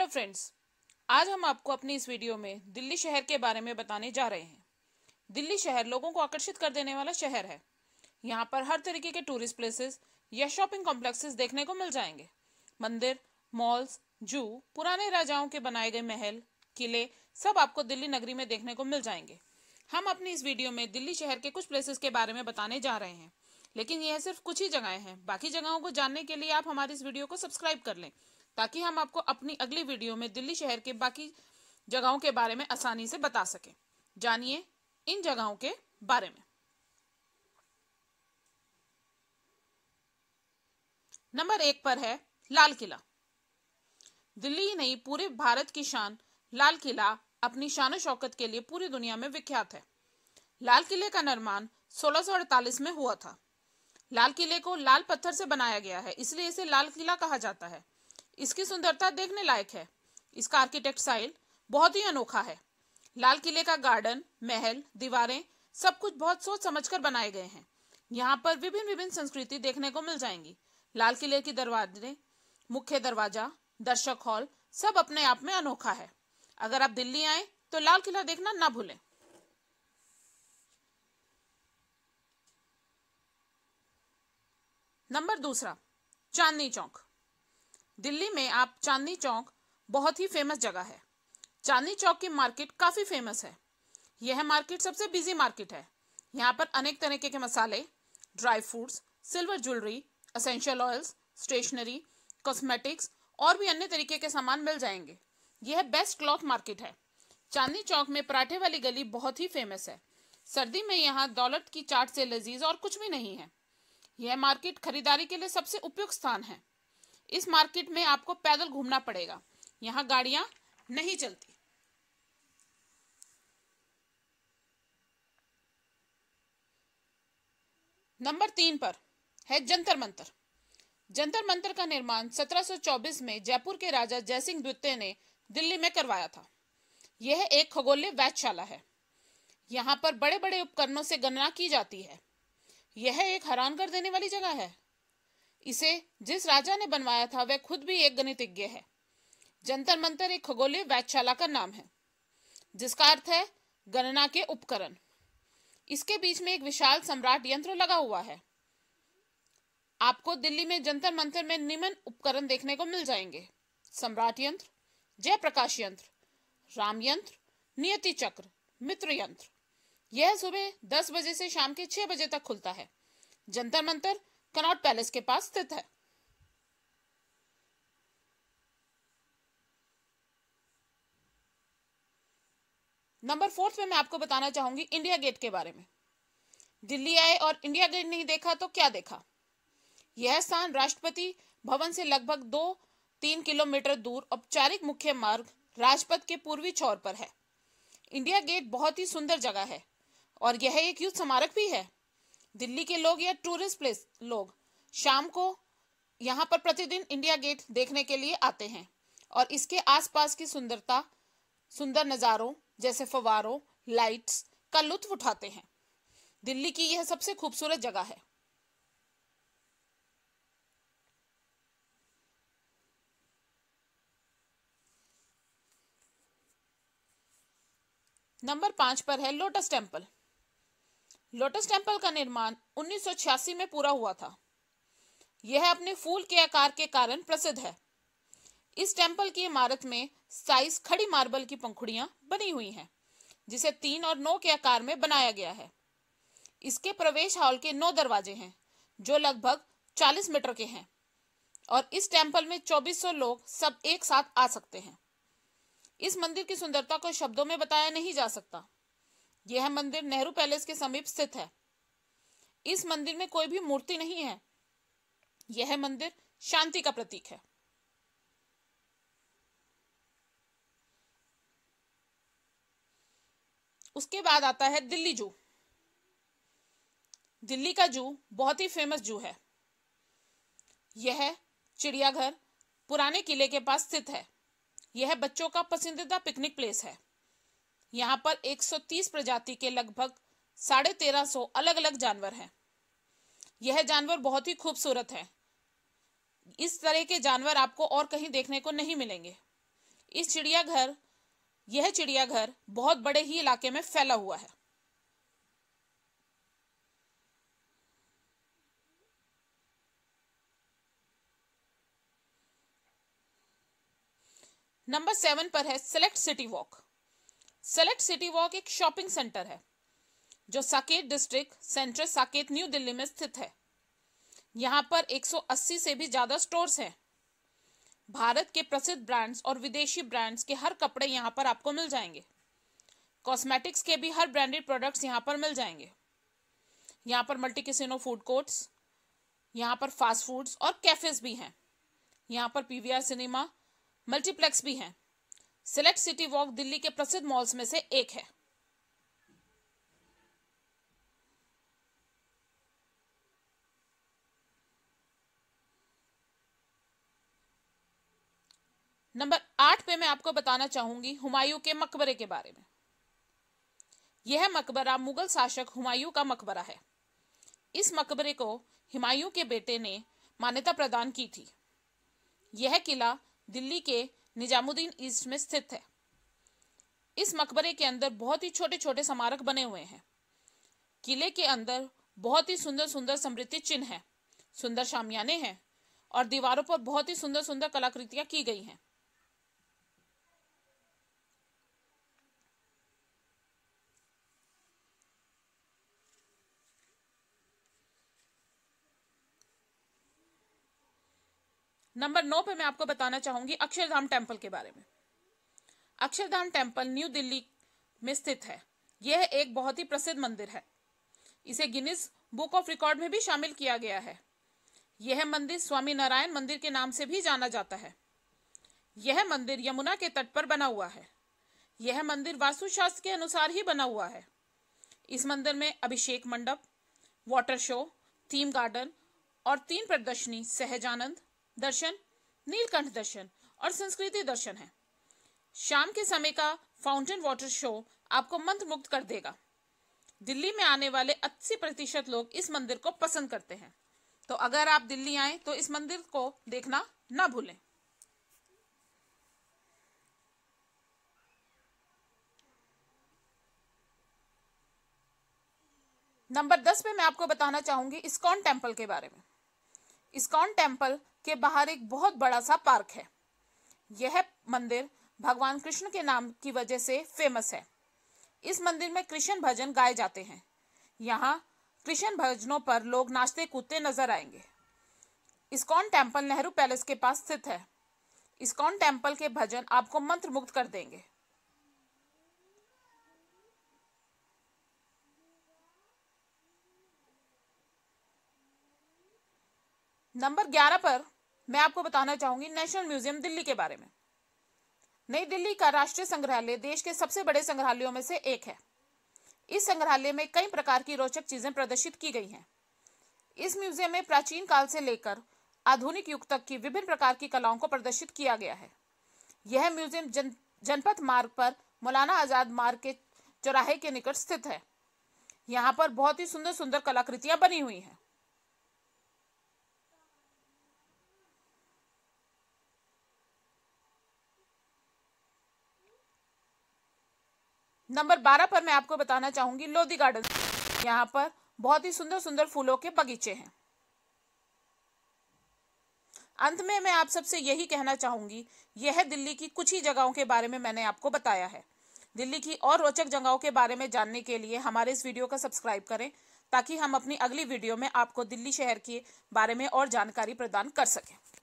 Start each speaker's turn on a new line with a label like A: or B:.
A: hello friends आज हम आपको अपनी इस वीडियो में दिल्ली शहर के बारे में बताने जा रहे हैं दिल्ली शहर लोगों को आकर्षित कर देने वाला शहर है यहाँ पर हर तरीके के टूरिस्ट प्लेसेस या शॉपिंग कॉम्प्लेक्सेस देखने को मिल जाएंगे मंदिर मॉल्स जू पुराने राजाओं के बनाए गए महल किले सब आपको दिल्ली नगरी में देखने को मिल जाएंगे हम अपनी इस वीडियो में दिल्ली शहर के कुछ प्लेसेस के बारे में बताने जा रहे हैं लेकिन यह सिर्फ कुछ ही जगहें हैं बाकी जगहों को जानने के लिए आप हमारी इस वीडियो को सब्सक्राइब कर लें ताकि हम आपको अपनी अगली वीडियो में दिल्ली शहर के बाकी जगहों के बारे में आसानी से बता सकें जानिए इन जगहों के बारे में नंबर एक पर है लाल किला दिल्ली ही नहीं पूरे भारत की शान लाल किला अपनी शान शौकत के लिए पूरी दुनिया में विख्यात है लाल किले का निर्माण 1648 में हुआ था लाल किले को लाल पत्थर से बनाया गया है इसलिए इसे लाल किला कहा जाता है इसकी सुंदरता देखने लायक है इसका आर्किटेक्ट साइल बहुत ही अनोखा है लाल किले का गार्डन महल दीवारें सब कुछ बहुत सोच समझकर बनाए गए हैं यहाँ पर विभिन्न विभिन्न संस्कृति देखने को मिल जाएंगी लाल किले की दरवाजे मुख्य दरवाजा दर्शक हॉल सब अपने आप में अनोखा है अगर आप दिल्ली आए तो लाल किला देखना ना भूलें नंबर दूसरा चांदनी चौक दिल्ली में आप चांदनी चौक बहुत ही फेमस जगह है चांदनी चौक की मार्केट काफ़ी फेमस है यह मार्केट सबसे बिजी मार्केट है यहाँ पर अनेक तरीके के मसाले dry fruits silver jewellery essential oils stationery cosmetics और भी अन्य तरीके के सामान मिल जाएंगे यह बेस्ट क्लॉथ मार्केट है चांदनी चौक में पराठे वाली गली बहुत ही फेमस है सर्दी में यहाँ दौलत की चाट से लजीज और कुछ भी नहीं है यह मार्केट खरीदारी के लिए सबसे उपयुक्त स्थान है इस मार्केट में आपको पैदल घूमना पड़ेगा यहाँ गाड़ियां नहीं चलती नंबर तीन पर है जंतर मंतर जंतर मंतर का निर्माण 1724 में जयपुर के राजा जयसिंह द्वितीय ने दिल्ली में करवाया था यह एक खगोलीय वैधशाला है यहाँ पर बड़े बड़े उपकरणों से गणना की जाती है यह एक हैरान कर देने वाली जगह है इसे जिस राजा ने बनवाया था वह खुद भी एक गणितज्ञ है जंतर मंतर एक खगोलीय वैधशाला का नाम है जिसका अर्थ है गणना के उपकरण इसके बीच में एक विशाल सम्राट यंत्र लगा हुआ है आपको दिल्ली में जंतर मंतर में निम्न उपकरण देखने को मिल जाएंगे सम्राट यंत्र जयप्रकाश यंत्र राम यंत्र नियति चक्र मित्र यंत्र यह सुबह दस बजे से शाम के छह बजे तक खुलता है जंतर मंतर कनॉट पैलेस के पास स्थित है नंबर फोर्थ में मैं आपको बताना चाहूंगी इंडिया गेट के बारे में दिल्ली आए और इंडिया गेट नहीं देखा तो क्या देखा यह स्थान राष्ट्रपति भवन से लगभग दो तीन किलोमीटर दूर औपचारिक मुख्य मार्ग राजपथ के पूर्वी छोर पर है इंडिया गेट बहुत ही सुंदर जगह है और यह एक युद्ध स्मारक भी है दिल्ली के लोग या टूरिस्ट प्लेस लोग शाम को यहाँ पर प्रतिदिन इंडिया गेट देखने के लिए आते हैं और इसके आसपास की सुंदरता सुंदर नज़ारों जैसे फवारों लाइट्स का लुत्फ उठाते हैं दिल्ली की यह सबसे खूबसूरत जगह है नंबर पांच पर है लोटस टेम्पल लोटस टेम्पल का निर्माण 1986 में पूरा हुआ था यह अपने फूल के आकार के कारण प्रसिद्ध है इस टेम्पल की इमारत में साइज खड़ी मार्बल की पंखुड़ियां बनी हुई हैं जिसे तीन और नौ के आकार में बनाया गया है इसके प्रवेश हॉल के नौ दरवाजे हैं जो लगभग 40 मीटर के हैं और इस टेम्पल में 2400 लोग सब एक साथ आ सकते हैं इस मंदिर की सुंदरता को शब्दों में बताया नहीं जा सकता यह मंदिर नेहरू पैलेस के समीप स्थित है इस मंदिर में कोई भी मूर्ति नहीं है यह मंदिर शांति का प्रतीक है उसके बाद आता है दिल्ली जू दिल्ली का जू बहुत ही फेमस जू है यह चिड़ियाघर पुराने किले के पास स्थित है यह बच्चों का पसंदीदा पिकनिक प्लेस है यहाँ पर 130 प्रजाति के लगभग साढ़े तेरह सौ अलग अलग जानवर हैं यह जानवर बहुत ही खूबसूरत है इस तरह के जानवर आपको और कहीं देखने को नहीं मिलेंगे इस चिड़ियाघर यह चिड़ियाघर बहुत बड़े ही इलाके में फैला हुआ है नंबर सेवन पर है select city walk select city walk एक शॉपिंग सेंटर है जो Saket district centre Saket New Delhi में स्थित है यहाँ पर 180 से भी ज़्यादा स्टोर्स हैं भारत के प्रसिद्ध ब्रांड्स और विदेशी ब्रांड्स के हर कपड़े यहाँ पर आपको मिल जाएंगे कॉस्मेटिक्स के भी हर ब्रांडेड प्रोडक्ट्स यहाँ पर मिल जाएंगे यहाँ पर मल्टी किसिनो फूड कोर्ट्स यहाँ पर फास्ट फूड्स और कैफेज भी हैं यहाँ पर पी सिनेमा मल्टीप्लेक्स भी हैं सिलेक्ट सिटी वॉक दिल्ली के प्रसिद्ध मॉल्स में से एक है नंबर आठ पे मैं आपको बताना चाहूंगी हुमायूं के मकबरे के बारे में यह मकबरा मुगल शासक हुमायूं का मकबरा है इस मकबरे को हुमायूं के बेटे ने मान्यता प्रदान की थी यह किला दिल्ली के निजामुद्दीन ईस्ट में स्थित है इस मकबरे के अंदर बहुत ही छोटे छोटे स्मारक बने हुए हैं किले के अंदर बहुत ही सुंदर सुंदर समृद्धि चिन्ह हैं सुंदर शामियाने हैं और दीवारों पर बहुत ही सुंदर सुंदर कलाकृतियां की गई हैं नंबर नौ पे मैं आपको बताना चाहूंगी अक्षरधाम टेम्पल के बारे में अक्षरधाम टेम्पल न्यू दिल्ली में स्थित है यह एक बहुत ही प्रसिद्ध मंदिर है इसे गिनीज बुक ऑफ रिकॉर्ड में भी शामिल किया गया है यह मंदिर स्वामी नारायण मंदिर के नाम से भी जाना जाता है यह मंदिर यमुना के तट पर बना हुआ है यह मंदिर वास्तुशास्त्र के अनुसार ही बना हुआ है इस मंदिर में अभिषेक मंडप वाटर शो थीम गार्डन और तीन प्रदर्शनी सहजानंद दर्शन नीलकंठ दर्शन और संस्कृति दर्शन है शाम के समय का फाउंटेन वाटर शो आपको मंत्र मुक्त कर देगा दिल्ली में आने वाले 80 प्रतिशत लोग इस मंदिर को पसंद करते हैं तो अगर आप दिल्ली आए तो इस मंदिर को देखना ना भूलें नंबर दस पे मैं आपको बताना चाहूंगी इस्कॉन टेम्पल के बारे में इस्कॉन टेम्पल के बाहर एक बहुत बड़ा सा पार्क है यह मंदिर भगवान कृष्ण के नाम की वजह से फेमस है इस मंदिर में कृष्ण भजन गाए जाते हैं यहाँ कृष्ण भजनों पर लोग नाचते कूदते नजर आएंगे इस्कॉन टेम्पल नेहरू पैलेस के पास स्थित है इस्कॉन टेम्पल के भजन आपको मंत्र मुक्त कर देंगे नंबर ग्यारह पर मैं आपको बताना चाहूंगी नेशनल म्यूजियम दिल्ली के बारे में नई दिल्ली का राष्ट्रीय संग्रहालय देश के सबसे बड़े संग्रहालयों में से एक है इस संग्रहालय में कई प्रकार की रोचक चीजें प्रदर्शित की गई हैं इस म्यूजियम में प्राचीन काल से लेकर आधुनिक युग तक की विभिन्न प्रकार की कलाओं को प्रदर्शित किया गया है यह म्यूजियम जन जनपथ मार्ग पर मौलाना आजाद मार्ग के चौराहे के निकट स्थित है यहाँ पर बहुत ही सुंदर सुंदर कलाकृतियां बनी हुई हैं नंबर बारह पर मैं आपको बताना चाहूंगी लोधी गार्डन यहाँ पर बहुत ही सुंदर सुंदर फूलों के बगीचे हैं अंत में मैं आप सबसे यही कहना चाहूंगी यह दिल्ली की कुछ ही जगहों के बारे में मैंने आपको बताया है दिल्ली की और रोचक जगहों के बारे में जानने के लिए हमारे इस वीडियो का सब्सक्राइब करें ताकि हम अपनी अगली वीडियो में आपको दिल्ली शहर के बारे में और जानकारी प्रदान कर सकें